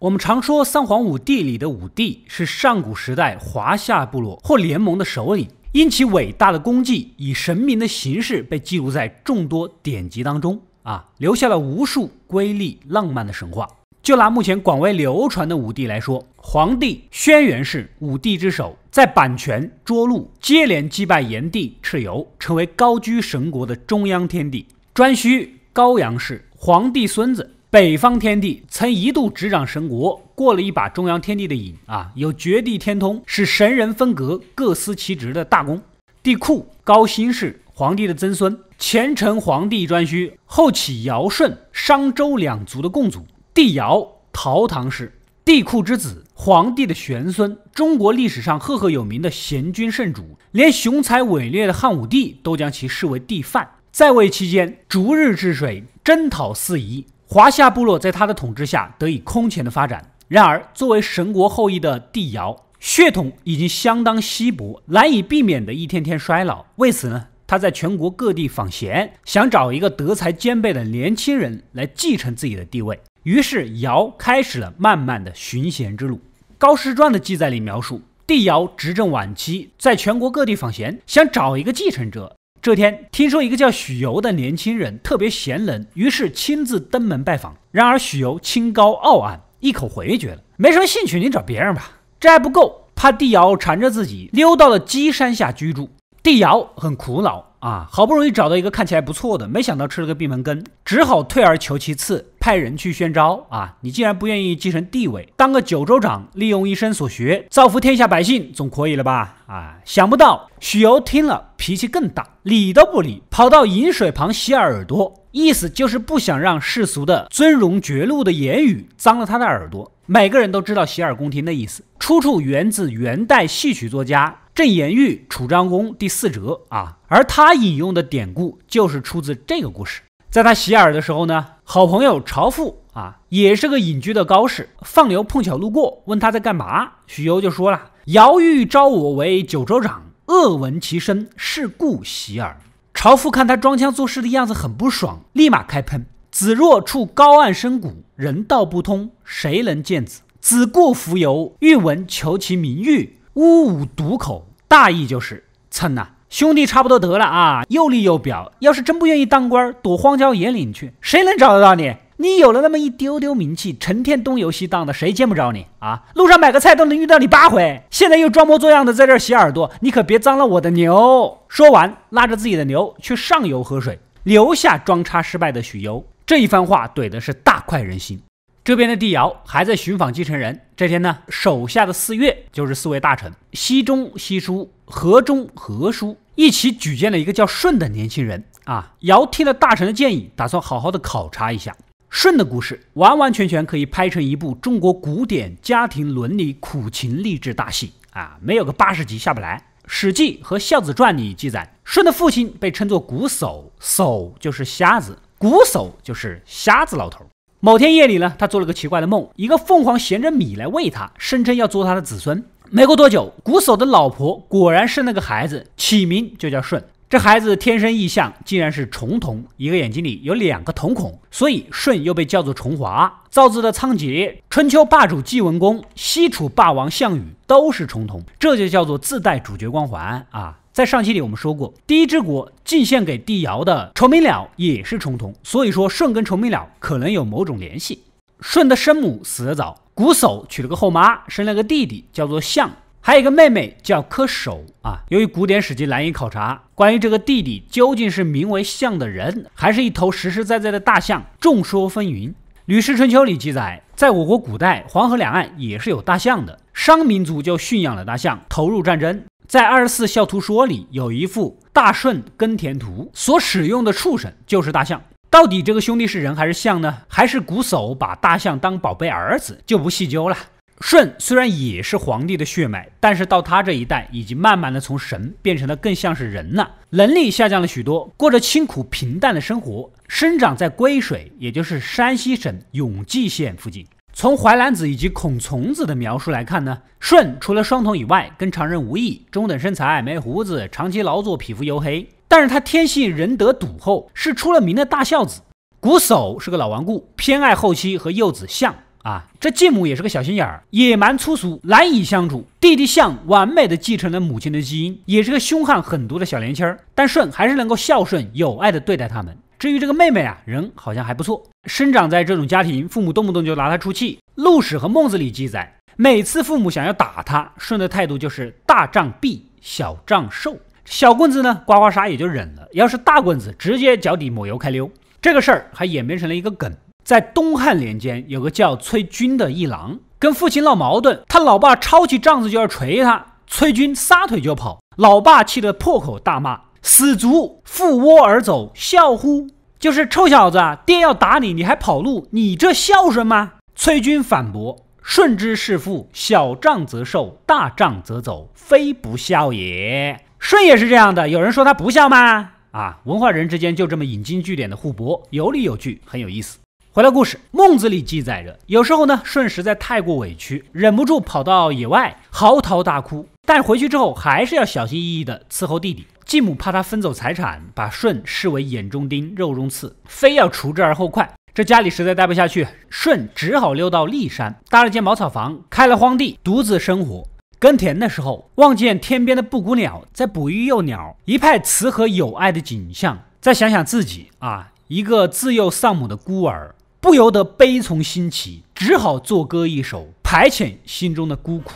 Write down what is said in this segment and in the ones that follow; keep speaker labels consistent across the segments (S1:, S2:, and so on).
S1: 我们常说三皇五帝里的五帝是上古时代华夏部落或联盟的首领，因其伟大的功绩，以神明的形式被记录在众多典籍当中啊，留下了无数瑰丽浪漫的神话。就拿目前广为流传的五帝来说，黄帝轩辕氏五帝之首，在阪泉涿鹿接连击败炎帝蚩尤，成为高居神国的中央天帝。颛顼高阳氏黄帝孙子。北方天帝曾一度执掌神国，过了一把中央天帝的瘾啊！有绝地天通，是神人分隔、各司其职的大功。帝库高辛氏，皇帝的曾孙，前承皇帝颛顼，后启尧舜，商周两族的共祖。帝尧陶唐氏，帝库之子，皇帝的玄孙，中国历史上赫赫有名的贤君圣主，连雄才伟略的汉武帝都将其视为帝范。在位期间，逐日治水，征讨四夷。华夏部落在他的统治下得以空前的发展。然而，作为神国后裔的帝尧，血统已经相当稀薄，难以避免的一天天衰老。为此呢，他在全国各地访贤，想找一个德才兼备的年轻人来继承自己的地位。于是，尧开始了漫漫的寻贤之路。《高士传》的记载里描述，帝尧执政晚期，在全国各地访贤，想找一个继承者。这天，听说一个叫许由的年轻人特别贤能，于是亲自登门拜访。然而许由清高傲岸，一口回绝了，没什么兴趣，你找别人吧。这还不够，怕帝尧缠着自己，溜到了箕山下居住。帝尧很苦恼。啊，好不容易找到一个看起来不错的，没想到吃了个闭门羹，只好退而求其次，派人去宣招啊！你既然不愿意继承地位，当个九州长，利用一生所学造福天下百姓，总可以了吧？啊，想不到许攸听了，脾气更大，理都不理，跑到饮水旁洗耳朵，意思就是不想让世俗的尊荣绝路的言语脏了他的耳朵。每个人都知道“洗耳恭听”的意思，出处源自元代戏曲作家。正言喻楚章公第四折啊，而他引用的典故就是出自这个故事。在他洗耳的时候呢，好朋友朝父啊，也是个隐居的高士，放牛碰巧路过，问他在干嘛，许攸就说了：“尧欲召我为九州长，恶闻其声，是故洗耳。”朝父看他装腔作势的样子很不爽，立马开喷：“子若处高岸深谷，人道不通，谁能见子？子固浮游，欲闻求其名誉，呜呜独口。”大意就是，蹭呐，兄弟差不多得了啊！又立又表，要是真不愿意当官，躲荒郊野岭去，谁能找得到你？你有了那么一丢丢名气，成天东游西荡的，谁见不着你啊？路上买个菜都能遇到你八回，现在又装模作样的在这儿洗耳朵，你可别脏了我的牛！说完，拉着自己的牛去上游喝水，留下装叉失败的许攸。这一番话怼的是大快人心。这边的帝尧还在寻访继承人。这天呢，手下的四岳就是四位大臣，西中西叔、河中河叔一起举荐了一个叫舜的年轻人啊。尧听了大臣的建议，打算好好的考察一下舜的故事。完完全全可以拍成一部中国古典家庭伦理苦情励志大戏啊，没有个八十集下不来。《史记》和《孝子传》里记载，舜的父亲被称作瞽叟，叟就是瞎子，瞽叟就是瞎子老头。某天夜里呢，他做了个奇怪的梦，一个凤凰衔着米来喂他，声称要做他的子孙。没过多久，鼓手的老婆果然是那个孩子，起名就叫舜。这孩子天生异象，竟然是重瞳，一个眼睛里有两个瞳孔，所以舜又被叫做重华。造字的仓颉、春秋霸主晋文公、西楚霸王项羽都是重瞳，这就叫做自带主角光环啊。在上期里，我们说过，第一支国进献给帝尧的愁明鸟也是重瞳，所以说舜跟愁明鸟可能有某种联系。舜的生母死得早，瞽叟娶了个后妈，生了个弟弟，叫做象，还有一个妹妹叫柯守。啊，由于古典史籍难以考察，关于这个弟弟究竟是名为象的人，还是一头实实在在的大象，众说纷纭。《吕氏春秋》里记载，在我国古代，黄河两岸也是有大象的，商民族就驯养了大象，投入战争。在《二十四孝图说》里有一幅大舜耕田图，所使用的畜生就是大象。到底这个兄弟是人还是象呢？还是瞽叟把大象当宝贝儿子就不细究了。舜虽然也是皇帝的血脉，但是到他这一代已经慢慢的从神变成了更像是人了，能力下降了许多，过着清苦平淡的生活。生长在归水，也就是山西省永济县附近。从《淮南子》以及《孔从子》的描述来看呢，舜除了双瞳以外，跟常人无异，中等身材，没胡子，长期劳作，皮肤黝黑。但是他天性仁德笃厚，是出了名的大孝子。瞽叟是个老顽固，偏爱后妻和幼子象啊。这继母也是个小心眼儿，野蛮粗俗，难以相处。弟弟象完美的继承了母亲的基因，也是个凶悍狠毒的小年轻。但舜还是能够孝顺友爱的对待他们。至于这个妹妹啊，人好像还不错。生长在这种家庭，父母动不动就拿她出气。《路史》和《孟子》里记载，每次父母想要打她，顺的态度就是大杖毙，小杖受。小棍子呢，刮刮痧也就忍了；要是大棍子，直接脚底抹油开溜。这个事儿还演变成了一个梗。在东汉年间，有个叫崔军的一郎，跟父亲闹矛盾，他老爸抄起杖子就要锤他，崔军撒腿就跑，老爸气得破口大骂。死卒负窝而走，孝乎？就是臭小子，爹要打你，你还跑路，你这孝顺吗？崔军反驳：顺之是父，小杖则受，大杖则走，非不孝也。舜也是这样的，有人说他不孝吗？啊，文化人之间就这么引经据典的互驳，有理有据，很有意思。回到故事，《孟子》里记载着，有时候呢，舜实在太过委屈，忍不住跑到野外嚎啕大哭，但回去之后还是要小心翼翼地伺候弟弟。继母怕他分走财产，把舜视为眼中钉、肉中刺，非要除之而后快。这家里实在待不下去，舜只好溜到历山，搭了间茅草房，开了荒地，独自生活。耕田的时候，望见天边的布谷鸟在哺育幼鸟，一派慈和友爱的景象。再想想自己啊，一个自幼丧母的孤儿，不由得悲从心起，只好作歌一首，排遣心中的孤苦。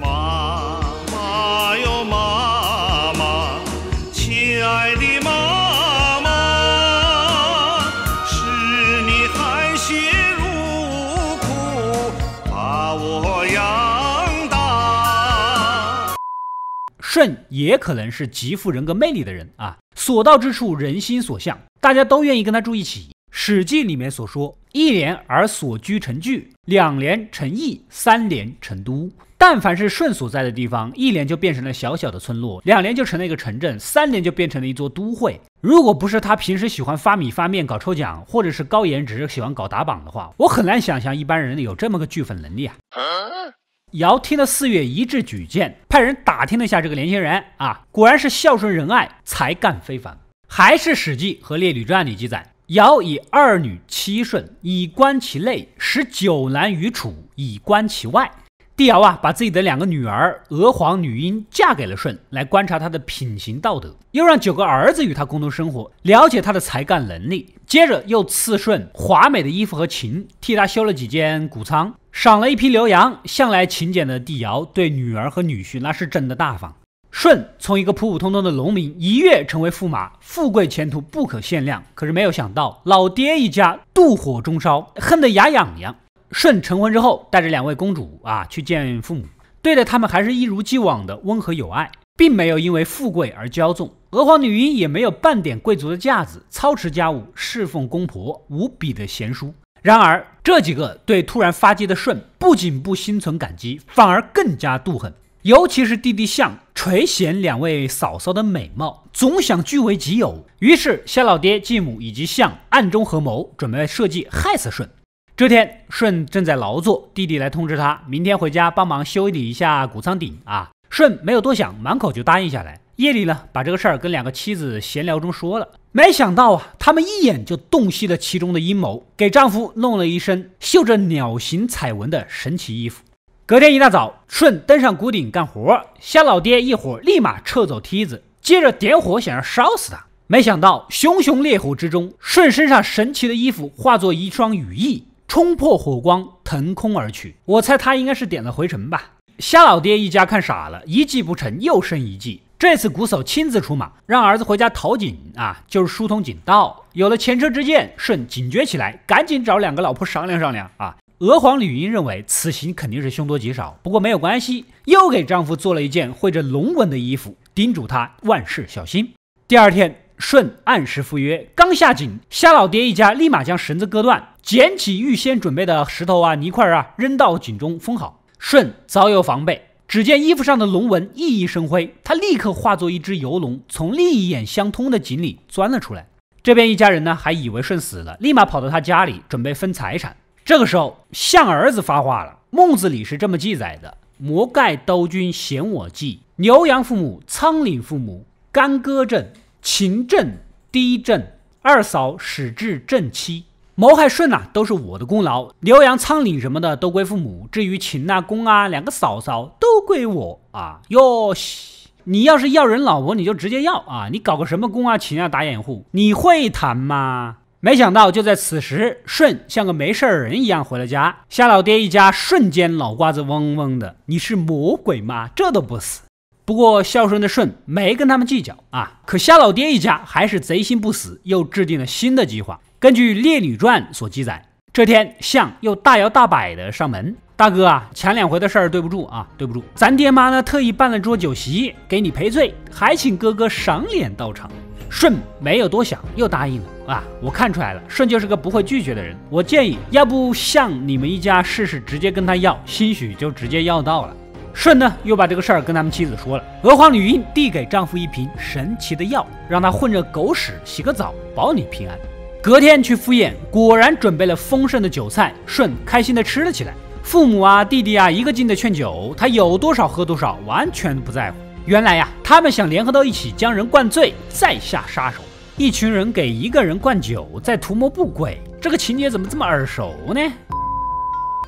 S1: 妈舜也可能是极富人格魅力的人啊，所到之处人心所向，大家都愿意跟他住一起。《史记》里面所说：“一连而所居成聚，两连成邑，三连成都。”但凡是舜所在的地方，一连就变成了小小的村落，两连就成了一个城镇，三连就变成了一座都会。如果不是他平时喜欢发米发面搞抽奖，或者是高颜值喜欢搞打榜的话，我很难想象一般人有这么个聚粉能力啊。尧听了四月一致举荐，派人打听了一下这个年轻人啊，果然是孝顺仁爱，才干非凡。还是《史记》和《列女传》里记载，尧以二女七舜，以观其内；十九男于楚，以观其外。帝尧啊，把自己的两个女儿娥皇、女英嫁给了舜，来观察他的品行道德；又让九个儿子与他共同生活，了解他的才干能力。接着又赐舜华美的衣服和琴，替他修了几间谷仓，赏了一批牛羊。向来勤俭的帝尧对女儿和女婿那是真的大方。舜从一个普普通通的农民一跃成为驸马，富贵前途不可限量。可是没有想到，老爹一家妒火中烧，恨得牙痒痒。舜成婚之后，带着两位公主啊去见父母，对待他们还是一如既往的温和友爱，并没有因为富贵而骄纵。娥皇女英也没有半点贵族的架子，操持家务，侍奉公婆，无比的贤淑。然而，这几个对突然发迹的舜不仅不心存感激，反而更加妒恨。尤其是弟弟象，垂涎两位嫂嫂的美貌，总想据为己有。于是，夏老爹、继母以及象暗中合谋，准备设计害死舜。这天，舜正在劳作，弟弟来通知他，明天回家帮忙修理一下谷仓顶啊。舜没有多想，满口就答应下来。夜里呢，把这个事儿跟两个妻子闲聊中说了，没想到啊，他们一眼就洞悉了其中的阴谋，给丈夫弄了一身绣着鸟形彩纹的神奇衣服。隔天一大早，舜登上谷顶干活，瞎老爹一伙立马撤走梯子，接着点火想要烧死他。没想到，熊熊烈火之中，舜身上神奇的衣服化作一双羽翼。冲破火光，腾空而去。我猜他应该是点了回城吧。虾老爹一家看傻了，一计不成又生一计。这次鼓手亲自出马，让儿子回家掏井啊，就是疏通井道。有了前车之鉴，舜警觉起来，赶紧找两个老婆商量商量啊。娥皇女英认为此行肯定是凶多吉少，不过没有关系，又给丈夫做了一件绘着龙纹的衣服，叮嘱他万事小心。第二天，舜按时赴约，刚下井，夏老爹一家立马将绳子割断。捡起预先准备的石头啊、泥块啊，扔到井中封好。舜早有防备，只见衣服上的龙纹熠熠生辉，他立刻化作一只游龙，从另一眼相通的井里钻了出来。这边一家人呢，还以为舜死了，立马跑到他家里准备分财产。这个时候，象儿子发话了。《孟子》里是这么记载的：“磨盖刀君嫌我计，牛羊父母仓廪父母干戈镇，秦镇低镇二嫂始至正妻。”谋害舜呐，都是我的功劳。牛羊、仓廪什么的都归父母。至于秦啊、公啊，两个嫂嫂都归我啊！哟西，你要是要人老婆，你就直接要啊！你搞个什么公啊、秦啊打掩护？你会谈吗？没想到就在此时，舜像个没事人一样回了家。夏老爹一家瞬间脑瓜子嗡嗡的：“你是魔鬼吗？这都不死！”不过孝顺的舜没跟他们计较啊。可夏老爹一家还是贼心不死，又制定了新的计划。根据《列女传》所记载，这天相又大摇大摆的上门，大哥啊，前两回的事儿对不住啊，对不住，咱爹妈呢特意办了桌酒席给你赔罪，还请哥哥赏脸到场。舜没有多想，又答应了啊，我看出来了，舜就是个不会拒绝的人。我建议，要不向你们一家试试，直接跟他要，兴许就直接要到了。舜呢又把这个事儿跟他们妻子说了，娥皇女英递给丈夫一瓶神奇的药，让他混着狗屎洗个澡，保你平安。隔天去赴宴，果然准备了丰盛的酒菜，舜开心的吃了起来。父母啊，弟弟啊，一个劲的劝酒，他有多少喝多少，完全不在乎。原来呀，他们想联合到一起，将人灌醉，再下杀手。一群人给一个人灌酒，再图谋不轨。这个情节怎么这么耳熟呢？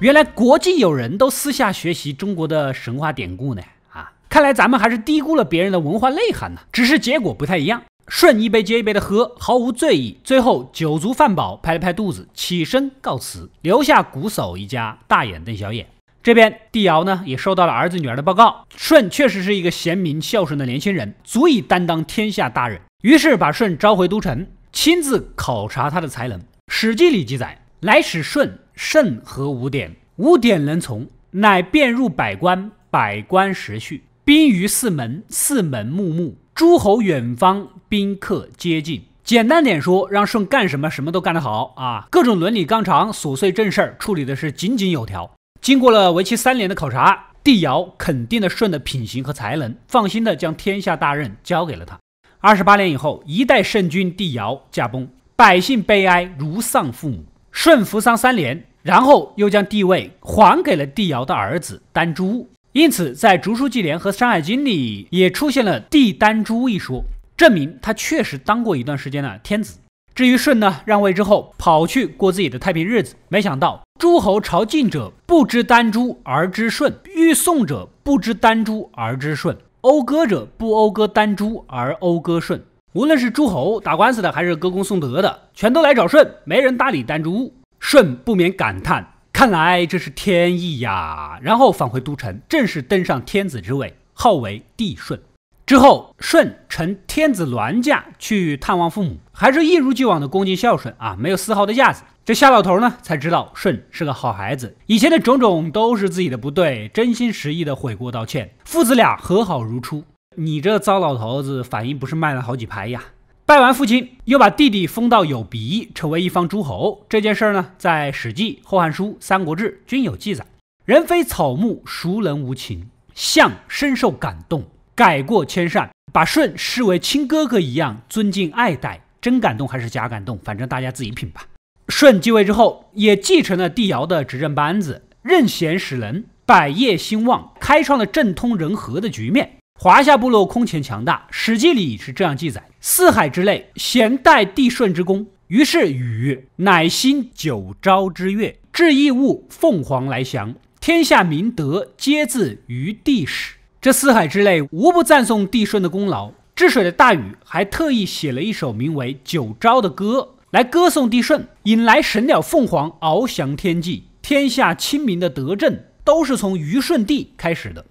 S1: 原来国际友人都私下学习中国的神话典故呢！啊，看来咱们还是低估了别人的文化内涵呢，只是结果不太一样。舜一杯接一杯的喝，毫无醉意，最后酒足饭饱，拍了拍肚子，起身告辞，留下鼓手一家大眼瞪小眼。这边帝尧呢，也收到了儿子女儿的报告，舜确实是一个贤明孝顺的年轻人，足以担当天下大任，于是把舜召回都城，亲自考察他的才能。《史记》里记载：“来使舜，舜和五典，五典能从，乃遍入百官，百官时序，宾于四门，四门穆穆。”诸侯远方，宾客接近。简单点说，让舜干什么，什么都干得好啊！各种伦理纲常、琐碎正事儿处理的是井井有条。经过了为期三年的考察，帝尧肯定了舜的品行和才能，放心地将天下大任交给了他。二十八年以后，一代圣君帝尧驾崩，百姓悲哀如丧父母。舜扶丧三年，然后又将帝位还给了帝尧的儿子丹朱。因此，在《竹书纪年》和《山海经》里也出现了帝丹朱一说，证明他确实当过一段时间的天子。至于舜呢，让位之后跑去过自己的太平日子，没想到诸侯朝觐者不知丹朱而知舜，欲送者不知丹朱而知舜，讴歌者不讴歌丹朱而讴歌舜。无论是诸侯打官司的，还是歌功颂德的，全都来找舜，没人搭理丹朱。舜不免感叹。看来这是天意呀！然后返回都城，正式登上天子之位，号为帝舜。之后，舜乘天子銮驾去探望父母，还是一如既往的恭敬孝顺啊，没有丝毫的架子。这夏老头呢，才知道舜是个好孩子，以前的种种都是自己的不对，真心实意的悔过道歉，父子俩和好如初。你这糟老头子，反应不是慢了好几拍呀！拜完父亲，又把弟弟封到有鼻成为一方诸侯。这件事儿呢，在《史记》《后汉书》《三国志》均有记载。人非草木，孰能无情？相深受感动，改过迁善，把舜视为亲哥哥一样尊敬爱戴。真感动还是假感动？反正大家自己品吧。舜继位之后，也继承了帝尧的执政班子，任贤使能，百业兴旺，开创了政通人和的局面。华夏部落空前强大。《史记》里是这样记载。四海之内咸待帝舜之功，于是禹乃兴九朝之乐，致异物凤凰来翔，天下明德皆自于帝始。这四海之内无不赞颂帝舜的功劳。治水的大禹还特意写了一首名为《九朝》的歌来歌颂帝舜，引来神鸟凤凰翱翔天际，天下清明的德政都是从禹舜帝开始的。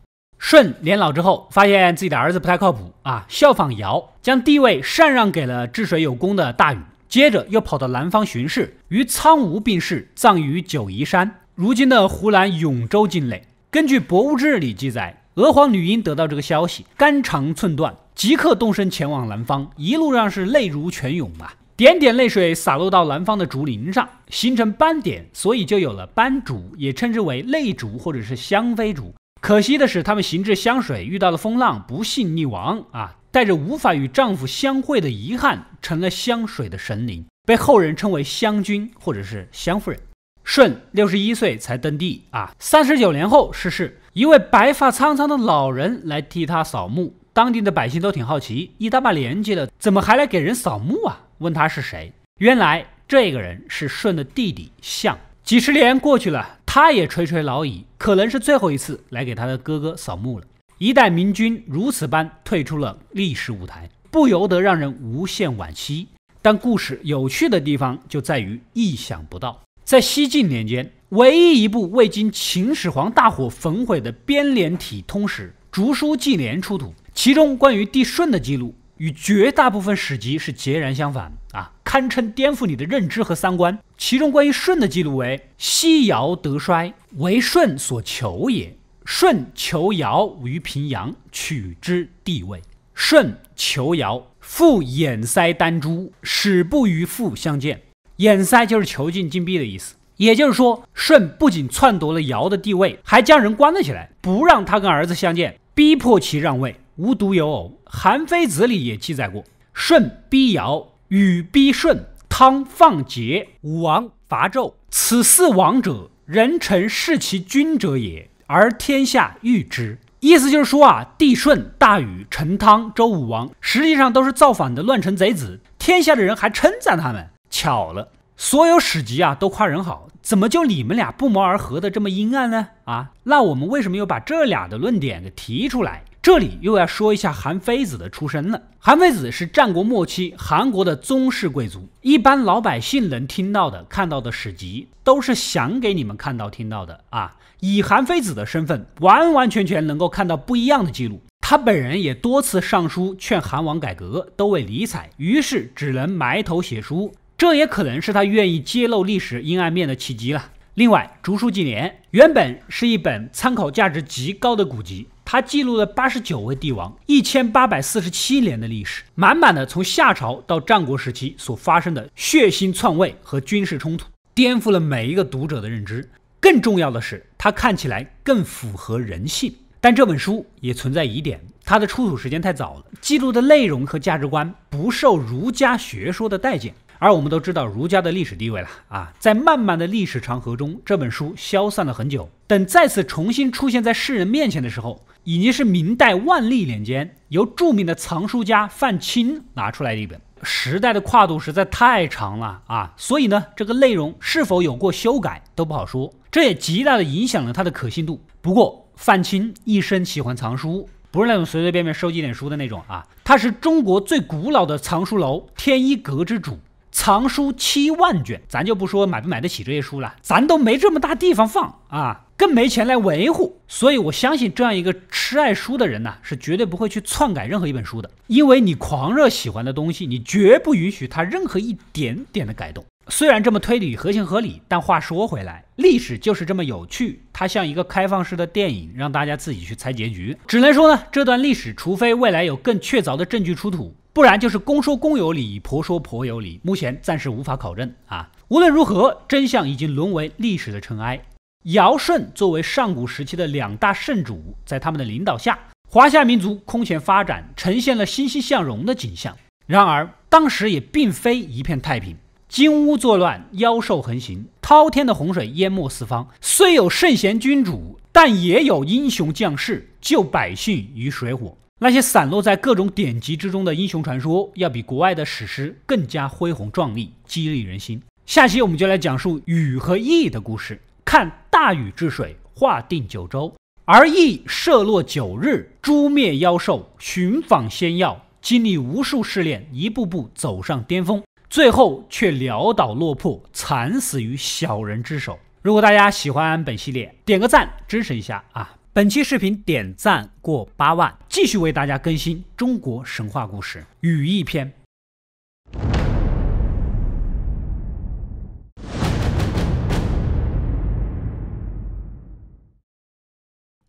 S1: 舜年老之后，发现自己的儿子不太靠谱啊，效仿尧，将帝位禅让给了治水有功的大禹。接着又跑到南方巡视，于苍梧病逝，葬于九嶷山，如今的湖南永州境内。根据《博物志》里记载，娥皇女英得到这个消息，肝肠寸断，即刻动身前往南方，一路上是泪如泉涌啊，点点泪水洒落到南方的竹林上，形成斑点，所以就有了斑竹，也称之为泪竹或者是香妃竹。可惜的是，他们行至湘水，遇到了风浪，不幸溺亡啊！带着无法与丈夫相会的遗憾，成了湘水的神灵，被后人称为湘君或者是湘夫人。舜六十一岁才登帝啊，三十九年后逝世。一位白发苍苍的老人来替他扫墓，当地的百姓都挺好奇，一大把年纪了，怎么还来给人扫墓啊？问他是谁，原来这个人是舜的弟弟象。几十年过去了。他也垂垂老矣，可能是最后一次来给他的哥哥扫墓了。一代明君如此般退出了历史舞台，不由得让人无限惋惜。但故事有趣的地方就在于意想不到，在西晋年间，唯一一部未经秦始皇大火焚毁的编年体通史《竹书纪年》出土，其中关于帝舜的记录与绝大部分史籍是截然相反啊。堪称颠覆你的认知和三观。其中关于舜的记录为：昔尧得衰，为舜所求也。舜求尧于平阳，取之地位。舜求尧，复眼塞丹朱，使不与父相见。掩塞就是囚禁禁闭的意思。也就是说，舜不仅篡夺了尧的地位，还将人关了起来，不让他跟儿子相见，逼迫其让位。无独有偶，《韩非子》里也记载过舜逼尧。禹逼舜，汤放桀，武王伐纣，此四王者，人臣弑其君者也，而天下誉之。意思就是说啊，帝舜、大禹、陈汤、周武王，实际上都是造反的乱臣贼子，天下的人还称赞他们。巧了，所有史籍啊都夸人好，怎么就你们俩不谋而合的这么阴暗呢？啊，那我们为什么又把这俩的论点给提出来？这里又要说一下韩非子的出身了。韩非子是战国末期韩国的宗室贵族。一般老百姓能听到的、看到的史籍，都是想给你们看到、听到的啊。以韩非子的身份，完完全全能够看到不一样的记录。他本人也多次上书劝韩王改革，都未理睬，于是只能埋头写书。这也可能是他愿意揭露历史阴暗面的契机了。另外，《竹书纪年》原本是一本参考价值极高的古籍。它记录了八十九位帝王一千八百四十七年的历史，满满的从夏朝到战国时期所发生的血腥篡位和军事冲突，颠覆了每一个读者的认知。更重要的是，它看起来更符合人性。但这本书也存在疑点，它的出土时间太早了，记录的内容和价值观不受儒家学说的待见。而我们都知道儒家的历史地位了啊，在漫漫的历史长河中，这本书消散了很久，等再次重新出现在世人面前的时候。已经是明代万历年间，由著名的藏书家范钦拿出来的一本，时代的跨度实在太长了啊，所以呢，这个内容是否有过修改都不好说，这也极大的影响了它的可信度。不过范钦一生喜欢藏书，不是那种随随便便收集点书的那种啊，他是中国最古老的藏书楼天一阁之主，藏书七万卷，咱就不说买不买得起这些书了，咱都没这么大地方放啊。更没钱来维护，所以我相信这样一个痴爱书的人呢，是绝对不会去篡改任何一本书的。因为你狂热喜欢的东西，你绝不允许他任何一点点的改动。虽然这么推理合情合理，但话说回来，历史就是这么有趣，它像一个开放式的电影，让大家自己去猜结局。只能说呢，这段历史，除非未来有更确凿的证据出土，不然就是公说公有理，婆说婆有理。目前暂时无法考证啊。无论如何，真相已经沦为历史的尘埃。尧舜作为上古时期的两大圣主，在他们的领导下，华夏民族空前发展，呈现了欣欣向荣的景象。然而，当时也并非一片太平，金乌作乱，妖兽横行，滔天的洪水淹没四方。虽有圣贤君主，但也有英雄将士救百姓于水火。那些散落在各种典籍之中的英雄传说，要比国外的史诗更加恢宏壮丽，激励人心。下期我们就来讲述禹和羿的故事，看。大禹治水，划定九州；而羿射落九日，诛灭妖兽，寻访仙药，经历无数试炼，一步步走上巅峰，最后却潦倒落魄，惨死于小人之手。如果大家喜欢本系列，点个赞支持一下啊！本期视频点赞过八万，继续为大家更新中国神话故事《羽翼篇》。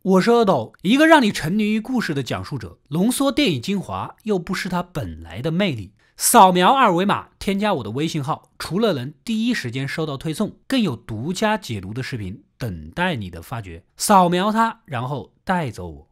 S1: 我是阿斗，一个让你沉迷于故事的讲述者。浓缩电影精华，又不失它本来的魅力。扫描二维码，添加我的微信号，除了能第一时间收到推送，更有独家解读的视频等待你的发掘。扫描它，然后带走我。